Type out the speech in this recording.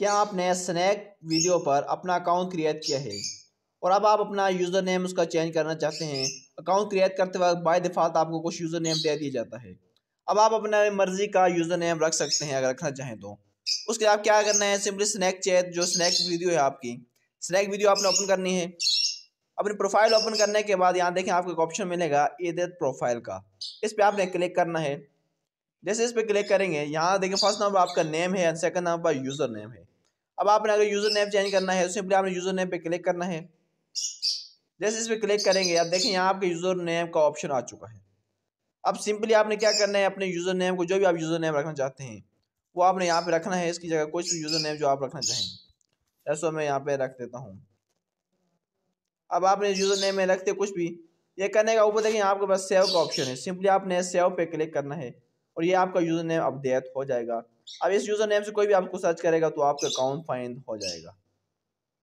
क्या आपने snack video पर अपना अकाउंट क्रिएट किया है और अब आप अपना यूज़र नेम उसका चेंज करना चाहते हैं अकाउंट क्रिएट करते वक्त बाय डिफ़ॉल्ट आपको कुछ यूज़र नेम दे दिया जाता है अब आप अपना मर्ज़ी का यूज़र नेम रख सकते हैं अगर रखना चाहें तो उसके आप क्या करना है सिंपली स्नैक चैट जो स्नैक वीडियो है आपकी स्नैक वीडियो आपने ओपन करनी है अपनी प्रोफाइल ओपन करने के बाद यहाँ देखें आपको एक ऑप्शन मिलेगा एडेट प्रोफाइल का इस पर आपने क्लिक करना है जैसे इस पर क्लिक करेंगे यहाँ देखें फर्स्ट नंबर आपका नेम है and second number user name है अब आपने अगर यूज़र नेम चेंज करना है तो सिंपली आपने यूज़र नेम पे क्लिक करना है जैसे इस पर क्लिक करेंगे आप देखें यहाँ आपके यूज़र नेम का ऑप्शन आ चुका है अब सिंपली आपने क्या करना है अपने यूज़र नेम को जो भी आप यूज़र नेम रखना चाहते हैं वो आपने यहाँ पे रखना है इसकी जगह कोई भी यूज़र नेम जो आप रखना चाहें ऐसा मैं यहाँ पे रख देता हूँ अब आपने यूज़र नेम में रखते कुछ भी ये करने का ऊपर देखें आपके पास सेव का ऑप्शन है सिंपली आपने सेव पे क्लिक करना है और ये आपका यूज़र नेम अपडेट हो जाएगा अब इस यूज़र नेम से कोई भी आपको सर्च करेगा तो आपका अकाउंट फाइंड हो जाएगा